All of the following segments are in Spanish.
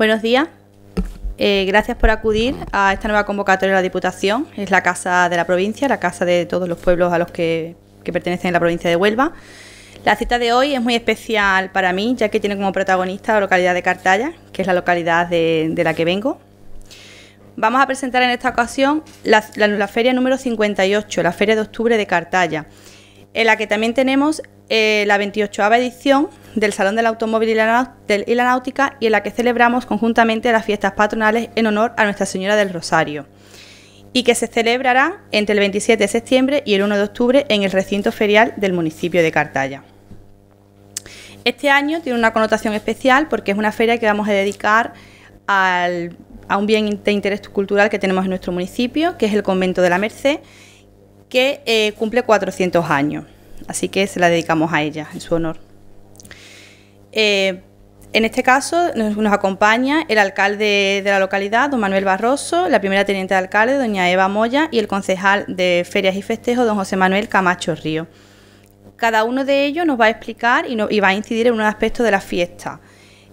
Buenos días. Eh, gracias por acudir a esta nueva convocatoria de la Diputación. Es la casa de la provincia, la casa de todos los pueblos a los que, pertenecen en la provincia de Huelva. La cita de hoy es muy especial para mí, ya que tiene como protagonista la localidad de Cartaya, que es la localidad de, la que vengo. Vamos a presentar en esta ocasión la, feria número 58, la feria de octubre de Cartaya, en la que también tenemos eh, la 28 edición del Salón del Automóvil y la Náutica y en la que celebramos conjuntamente las fiestas patronales en honor a Nuestra Señora del Rosario y que se celebrará entre el 27 de septiembre y el 1 de octubre en el recinto ferial del municipio de Cartaya. Este año tiene una connotación especial porque es una feria que vamos a dedicar a un bien de interés cultural que tenemos en nuestro municipio, que es el convento de la Merced, que eh, cumple 400 años. Así que se la dedicamos a ella en su honor. Eh, en este caso nos, acompaña el alcalde de la localidad, don Manuel Barroso, la primera teniente de alcalde, doña Eva Moya, y el concejal de Ferias y Festejos, don José Manuel Camacho Río. Cada uno de ellos nos va a explicar y, va a incidir en un aspecto de la fiesta.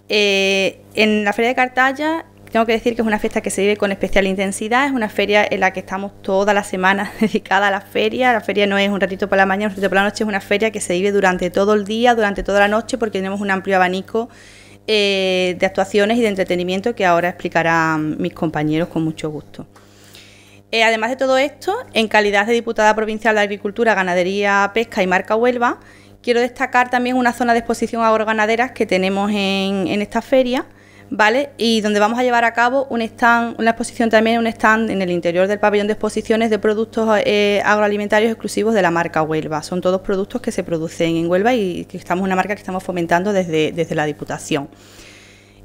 Eh, en la Feria de Cartaya tengo que decir que es una fiesta que se vive con especial intensidad, es una feria en la que estamos toda la semana dedicada a la feria. La feria no es un ratito por la mañana, un ratito por la noche, es una feria que se vive durante todo el día, durante toda la noche, porque tenemos un amplio abanico eh, de actuaciones y de entretenimiento que ahora explicarán mm, mis compañeros con mucho gusto. Eh, además de todo esto, en calidad de diputada provincial de Agricultura, Ganadería, Pesca y Marca Huelva, quiero destacar también una zona de exposición a ganaderas que tenemos en esta feria y donde vamos a llevar a cabo una exposición también, un stand en el interior del pabellón de exposiciones de productos eh, agroalimentarios exclusivos de la marca Huelva. Son todos productos que se producen en Huelva y que estamos una marca que estamos fomentando desde, la Diputación.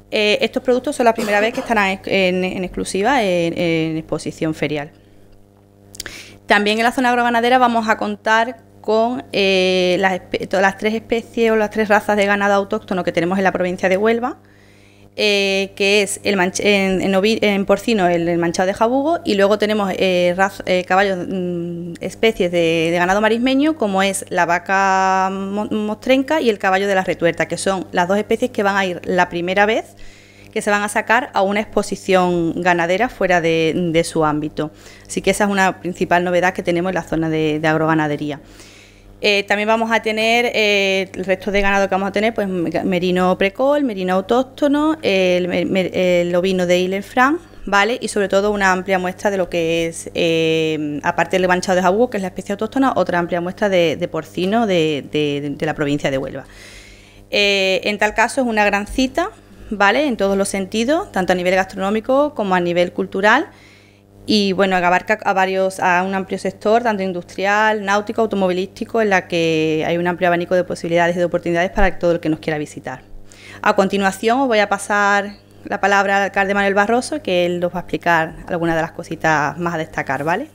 Eh, estos productos son la primera vez que estarán en, exclusiva en, exposición ferial. También en la zona agroganadera vamos a contar con eh, las, tres especies o las tres razas de ganado autóctono que tenemos en la provincia de Huelva, eh, que es el en, porcino el, manchado de jabugo y luego tenemos eh, eh, caballos, mm, especies de, ganado marismeño como es la vaca mostrenca y el caballo de la retuerta, que son las dos especies que van a ir la primera vez que se van a sacar a una exposición ganadera fuera de, su ámbito. Así que esa es una principal novedad que tenemos en la zona de agroganadería. Eh, también vamos a tener eh, el resto de ganado que vamos a tener, pues merino precol, merino autóctono, el, ovino de ile ¿vale? Y sobre todo una amplia muestra de lo que es, eh, aparte del manchado de jabugo, que es la especie autóctona, otra amplia muestra de, porcino de, la provincia de Huelva. en tal caso es una gran cita, ¿vale? En todos los sentidos, tanto a nivel gastronómico como a nivel cultural y bueno, abarca a varios, a un amplio sector, tanto industrial, náutico, automovilístico, en la que hay un amplio abanico de posibilidades y de oportunidades para todo el que nos quiera visitar. A continuación os voy a pasar la palabra al alcalde Manuel Barroso, que él nos va a explicar algunas de las cositas más a destacar, ¿vale?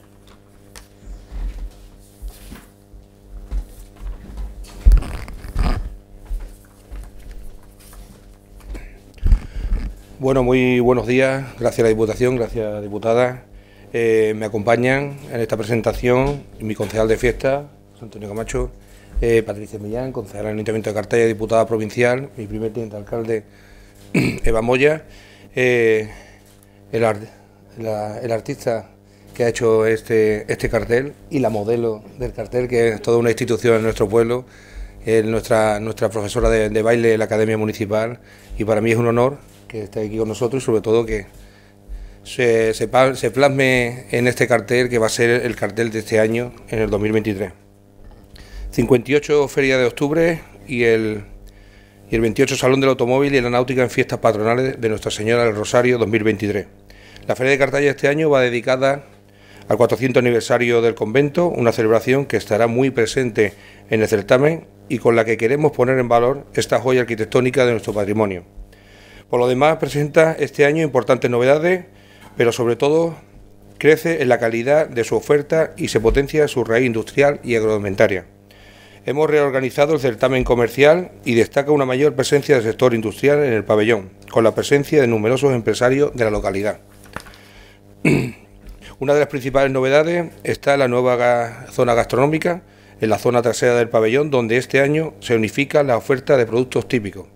Bueno, muy buenos días. Gracias a la Diputación, gracias diputada. Eh, me acompañan en esta presentación mi concejal de fiesta, Antonio Camacho, eh, Patricia Millán, concejal del Ayuntamiento de ...y diputada provincial, mi primer teniente alcalde, Eva Moya, eh, el, artista que ha hecho este, este, cartel y la modelo del cartel, que es toda una institución en nuestro pueblo, nuestra, nuestra profesora de, de baile de la Academia Municipal, y para mí es un honor que esté aquí con nosotros y sobre todo que se, plasme en este cartel que va a ser el cartel de este año, en el 2023. 58 Feria de Octubre y el, y el 28 Salón del Automóvil y la Náutica en Fiestas Patronales de Nuestra Señora del Rosario 2023. La Feria de Cartaya este año va dedicada al 400 aniversario del convento, una celebración que estará muy presente en el certamen y con la que queremos poner en valor esta joya arquitectónica de nuestro patrimonio. Por lo demás, presenta este año importantes novedades pero sobre todo crece en la calidad de su oferta y se potencia su raíz industrial y agroalimentaria. Hemos reorganizado el certamen comercial y destaca una mayor presencia del sector industrial en el pabellón, con la presencia de numerosos empresarios de la localidad. Una de las principales novedades está la nueva zona gastronómica, en la zona trasera del pabellón, donde este año se unifica la oferta de productos típicos.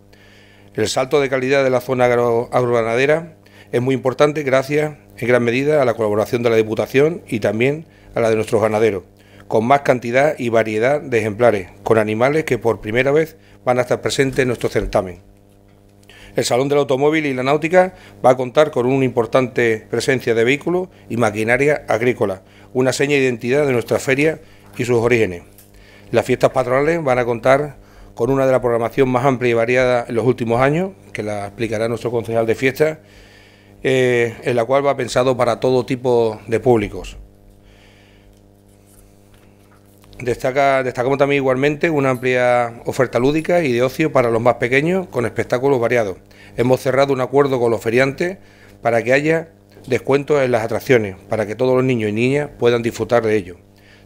El salto de calidad de la zona agroganadera es muy importante gracias en gran medida a la colaboración de la Diputación y también a la de nuestros ganaderos, con más cantidad y variedad de ejemplares, con animales que por primera vez van a estar presentes en nuestro certamen. El Salón del Automóvil y la Náutica va a contar con una importante presencia de vehículos y maquinaria agrícola, una seña de identidad de nuestra feria y sus orígenes. Las fiestas patronales van a contar con una de las programación más amplia y variada en los últimos años, que la explicará nuestro concejal de fiestas, eh, en la cual va pensado para todo tipo de públicos. Destaca, destacamos también igualmente una amplia oferta lúdica y de ocio para los más pequeños con espectáculos variados. Hemos cerrado un acuerdo con los feriantes para que haya descuentos en las atracciones, para que todos los niños y niñas puedan disfrutar de ello.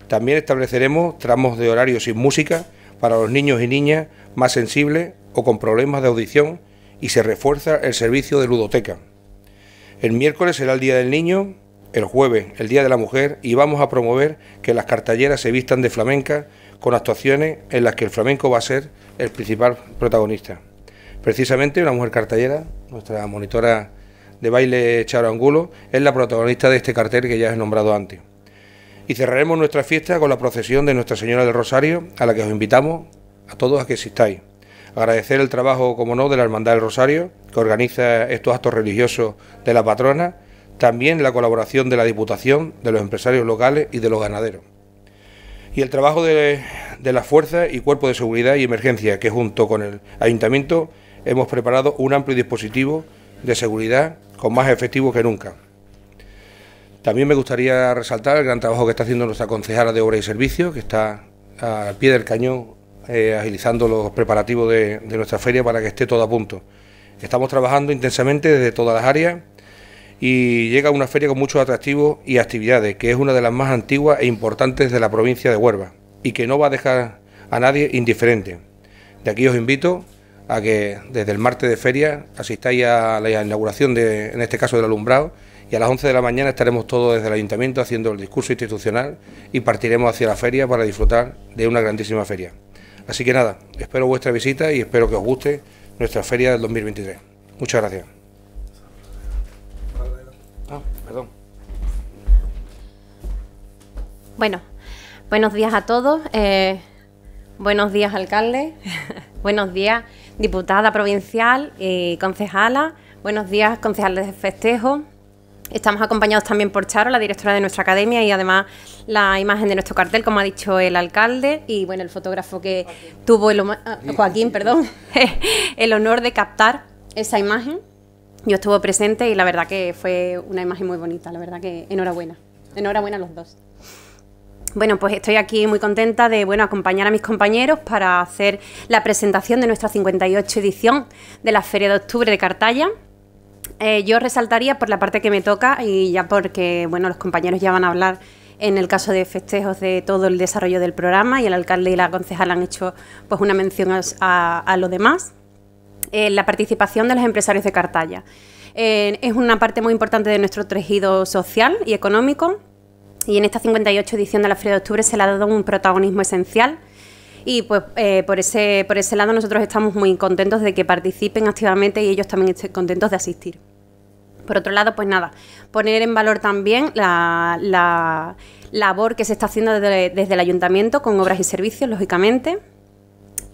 También estableceremos tramos de horario sin música para los niños y niñas más sensibles o con problemas de audición y se refuerza el servicio de ludoteca. El miércoles será el Día del Niño, el jueves el Día de la Mujer y vamos a promover que las cartalleras se vistan de flamenca con actuaciones en las que el flamenco va a ser el principal protagonista. Precisamente una mujer cartallera, nuestra monitora de baile Charo Angulo, es la protagonista de este cartel que ya he nombrado antes. Y cerraremos nuestra fiesta con la procesión de Nuestra Señora del Rosario, a la que os invitamos a todos a que existáis agradecer el trabajo, como no, de la Hermandad del Rosario, que organiza estos actos religiosos de la patrona, también la colaboración de la Diputación, de los empresarios locales y de los ganaderos. Y el trabajo de, las fuerzas y cuerpos de seguridad y emergencia, que junto con el ayuntamiento hemos preparado un amplio dispositivo de seguridad con más efectivo que nunca. También me gustaría resaltar el gran trabajo que está haciendo nuestra concejala de obra y servicio, que está al pie del cañón eh, agilizando los preparativos de, nuestra feria para que esté todo a punto. Estamos trabajando intensamente desde todas las áreas y llega una feria con muchos atractivos y actividades, que es una de las más antiguas e importantes de la provincia de Huerva... y que no va a dejar a nadie indiferente. De aquí os invito a que desde el martes de feria asistáis a la inauguración, de, en este caso del alumbrado, y a las 11 de la mañana estaremos todos desde el ayuntamiento haciendo el discurso institucional y partiremos hacia la feria para disfrutar de una grandísima feria. Así que nada, espero vuestra visita y espero que os guste nuestra feria del 2023. Muchas gracias. Ah, perdón. Bueno, buenos días a todos. Eh, buenos días, alcalde. buenos días, diputada provincial y concejala. Buenos días, concejales de festejo. Estamos acompañados también por Charo, la directora de nuestra academia, y además la imagen de nuestro cartel, como ha dicho el alcalde, y bueno, el fotógrafo que tuvo el ah, Joaquín, perdón, el honor de captar esa imagen. Yo estuve presente y la verdad que fue una imagen muy bonita, la verdad que enhorabuena. Enhorabuena a los dos. Bueno, pues estoy aquí muy contenta de bueno, acompañar a mis compañeros para hacer la presentación de nuestra 58 edición de la Feria de Octubre de Cartaya, eh, yo resaltaría por la parte que me toca y ya porque, bueno, los compañeros ya van a hablar en el caso de festejos de todo el desarrollo del programa y el alcalde y la concejal han hecho pues una mención a, a, lo demás. Eh, la participación de los empresarios de Cartaya. Eh, es una parte muy importante de nuestro tejido social y económico y en esta 58 edición de la Feria de Octubre se le ha dado un protagonismo esencial y pues por, ese, por ese lado nosotros estamos muy contentos de que participen activamente y ellos también estén contentos de asistir. Por otro lado, pues nada, poner en valor también la, labor que se está haciendo desde, el ayuntamiento con obras y servicios, lógicamente.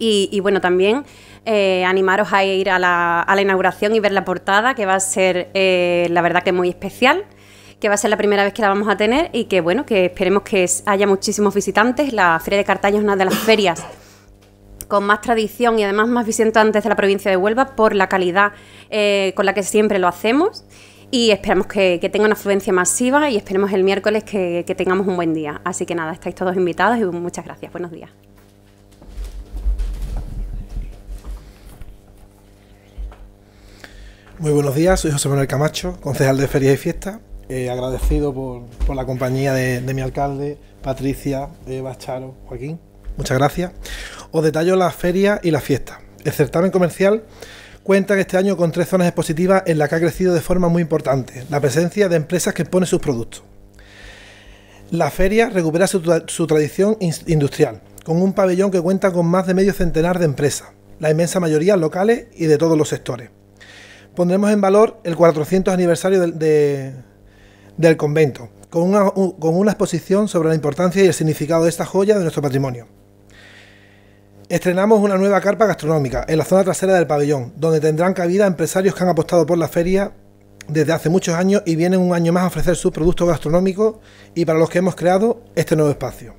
Y, bueno, también eh, animaros a ir a la, inauguración y ver la portada, que va a ser, eh, la verdad que muy especial que va a ser la primera vez que la vamos a tener y que bueno, que esperemos que haya muchísimos visitantes. La Feria de Cartaña es una de las ferias con más tradición y además más visitantes de la provincia de Huelva por la calidad eh, con la que siempre lo hacemos y esperamos que, tenga una afluencia masiva y esperemos el miércoles que, tengamos un buen día. Así que nada, estáis todos invitados y muchas gracias. Buenos días. Muy buenos días, soy José Manuel Camacho, concejal de Ferias y Fiestas. Eh, agradecido por, la compañía de, mi alcalde, Patricia, Bacharo, Joaquín. Muchas gracias. Os detallo la feria y la fiesta. El certamen comercial cuenta este año con tres zonas expositivas en las que ha crecido de forma muy importante la presencia de empresas que exponen sus productos. La feria recupera su, tradición industrial, con un pabellón que cuenta con más de medio centenar de empresas, la inmensa mayoría locales y de todos los sectores. Pondremos en valor el 400 aniversario del, convento, con una exposición sobre la importancia y el significado de esta joya de nuestro patrimonio. Estrenamos una nueva carpa gastronómica en la zona trasera del pabellón, donde tendrán cabida empresarios que han apostado por la feria desde hace muchos años y vienen un año más a ofrecer sus productos gastronómicos y para los que hemos creado este nuevo espacio.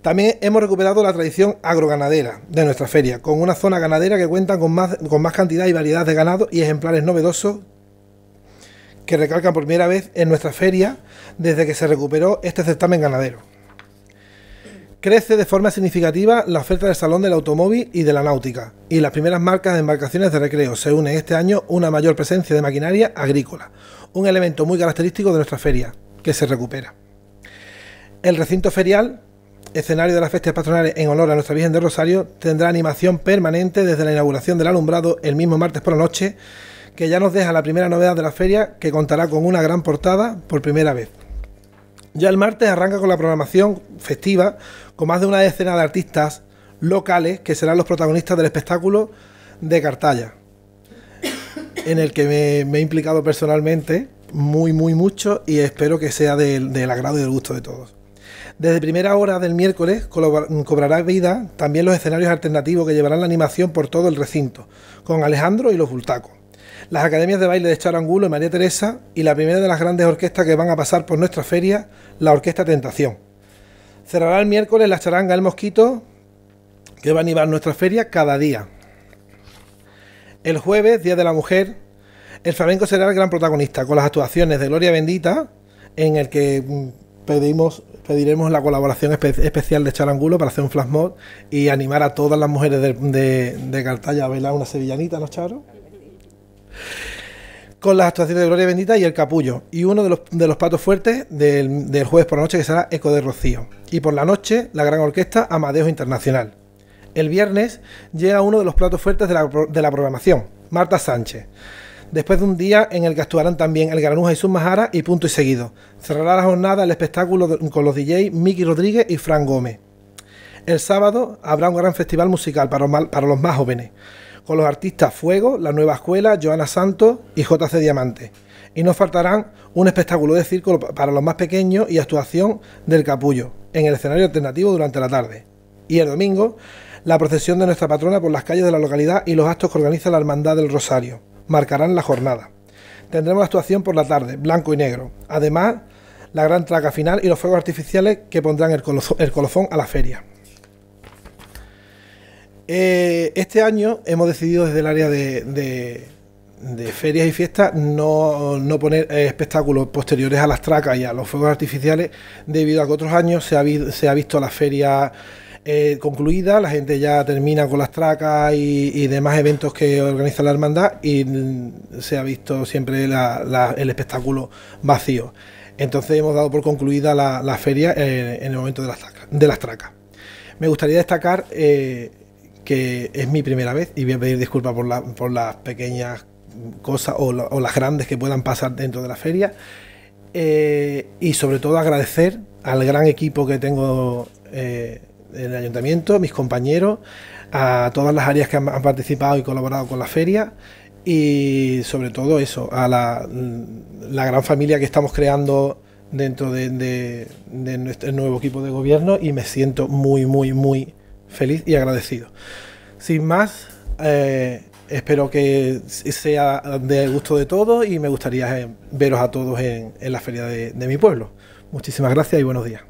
También hemos recuperado la tradición agroganadera de nuestra feria, con una zona ganadera que cuenta con más, con más cantidad y variedad de ganado y ejemplares novedosos que recalcan por primera vez en nuestra feria desde que se recuperó este certamen ganadero. Crece de forma significativa la oferta del salón del automóvil y de la náutica, y las primeras marcas de embarcaciones de recreo se une este año una mayor presencia de maquinaria agrícola, un elemento muy característico de nuestra feria, que se recupera. El recinto ferial, escenario de las festas patronales en honor a Nuestra Virgen de Rosario, tendrá animación permanente desde la inauguración del alumbrado el mismo martes por la noche, que ya nos deja la primera novedad de la feria, que contará con una gran portada por primera vez. Ya el martes arranca con la programación festiva, con más de una decena de artistas locales que serán los protagonistas del espectáculo de Cartalla, en el que me, he implicado personalmente muy, muy mucho y espero que sea del, del agrado y del gusto de todos. Desde primera hora del miércoles cobrará vida también los escenarios alternativos que llevarán la animación por todo el recinto, con Alejandro y los Bultacos las academias de baile de Charangulo y María Teresa y la primera de las grandes orquestas que van a pasar por nuestra feria, la Orquesta Tentación. Cerrará el miércoles la charanga El Mosquito, que va a animar nuestra feria cada día. El jueves, Día de la Mujer, el flamenco será el gran protagonista, con las actuaciones de Gloria Bendita, en el que mm, pediremos la colaboración especial de Charangulo para hacer un flashmob... y animar a todas las mujeres de, de, a bailar una sevillanita, los Charo? con las actuaciones de Gloria Bendita y El Capullo, y uno de los, platos fuertes del, jueves por la noche que será Eco de Rocío, y por la noche la gran orquesta Amadeo Internacional. El viernes llega uno de los platos fuertes de la, programación, Marta Sánchez, después de un día en el que actuarán también El Granuja y sus Majara y Punto y Seguido. Cerrará la jornada el espectáculo con los DJs Miki Rodríguez y Fran Gómez. El sábado habrá un gran festival musical para los más jóvenes con los artistas Fuego, La Nueva Escuela, Joana Santos y JC Diamante. Y nos faltarán un espectáculo de círculo para los más pequeños y actuación del capullo en el escenario alternativo durante la tarde. Y el domingo, la procesión de nuestra patrona por las calles de la localidad y los actos que organiza la Hermandad del Rosario. Marcarán la jornada. Tendremos la actuación por la tarde, blanco y negro. Además, la gran traca final y los fuegos artificiales que pondrán el, colofón a la feria. Eh, este año hemos decidido desde el área de, ferias y fiestas no, poner eh, espectáculos posteriores a las tracas y a los fuegos artificiales, debido a que otros años se ha, visto la feria... Eh, concluida, la gente ya termina con las tracas y, demás eventos que organiza la hermandad y mm, se ha visto siempre el espectáculo vacío. Entonces hemos dado por concluida la, feria en el momento de las, de las tracas. Me gustaría destacar que es mi primera vez y voy a pedir disculpas por, la, las pequeñas cosas o, las grandes que puedan pasar dentro de la feria. Eh, y sobre todo agradecer al gran equipo que tengo eh, en el ayuntamiento, mis compañeros, a todas las áreas que han, participado y colaborado con la feria y sobre todo eso, a la, gran familia que estamos creando dentro de, de nuestro nuevo equipo de gobierno y me siento muy, muy, muy feliz y agradecido. Sin más, eh, espero que sea de gusto de todos y me gustaría eh, veros a todos en, la feria de, mi pueblo. Muchísimas gracias y buenos días.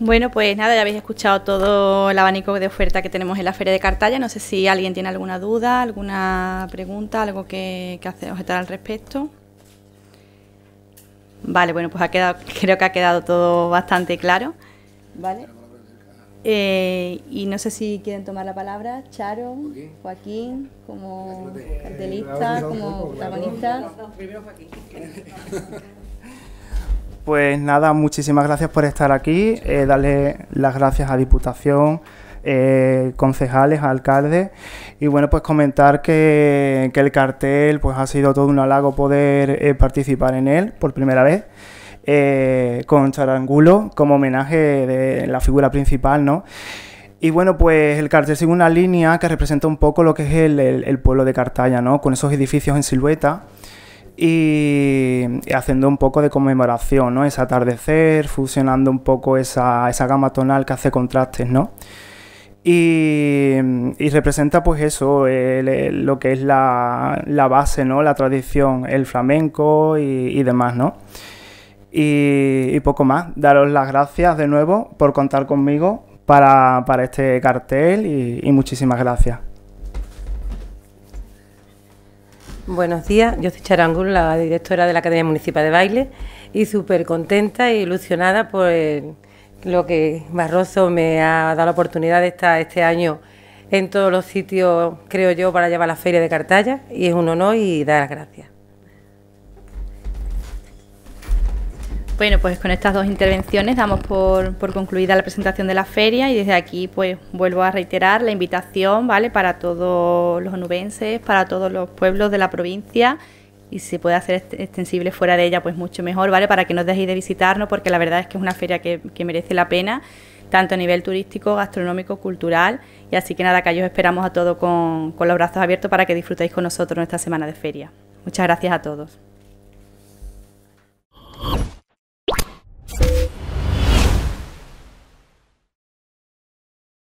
Bueno, pues nada, ya habéis escuchado todo el abanico de oferta que tenemos en la Feria de Cartaya. No sé si alguien tiene alguna duda, alguna pregunta, algo que, que hacer, al respecto. Vale, bueno, pues ha quedado, creo que ha quedado todo bastante claro. ¿Vale? Eh, y no sé si quieren tomar la palabra, Charo, Joaquín, como cartelista, como protagonista. Pues nada, muchísimas gracias por estar aquí, eh, darle las gracias a Diputación, eh, concejales, alcaldes. Y bueno, pues comentar que, el cartel pues ha sido todo un halago poder eh, participar en él por primera vez. Eh, con Charangulo como homenaje de la figura principal, ¿no? Y bueno, pues el cartel sigue una línea que representa un poco lo que es el, pueblo de Cartaya, ¿no? Con esos edificios en silueta y, haciendo un poco de conmemoración, ¿no? Ese atardecer, fusionando un poco esa, esa gama tonal que hace contrastes, ¿no? Y, representa pues eso, lo que es la, base, ¿no? La tradición, el flamenco y, demás, ¿no? Y, poco más. Daros las gracias de nuevo por contar conmigo para, este cartel y, muchísimas gracias. Buenos días, yo soy Charangul, la directora de la Academia Municipal de Baile y súper contenta e ilusionada por... Lo que Barroso me ha dado la oportunidad de estar este año en todos los sitios, creo yo, para llevar la feria de Cartalla y es un honor y dar las gracias. Bueno, pues con estas dos intervenciones damos por, por, concluida la presentación de la feria y desde aquí pues vuelvo a reiterar la invitación, ¿vale? Para todos los onubenses, para todos los pueblos de la provincia y si se puede hacer extensible fuera de ella, pues mucho mejor, ¿vale? Para que no dejéis de visitarnos, porque la verdad es que es una feria que, merece la pena, tanto a nivel turístico, gastronómico, cultural. Y así que nada, que os esperamos a todos con, con los brazos abiertos para que disfrutéis con nosotros nuestra semana de feria. Muchas gracias a todos.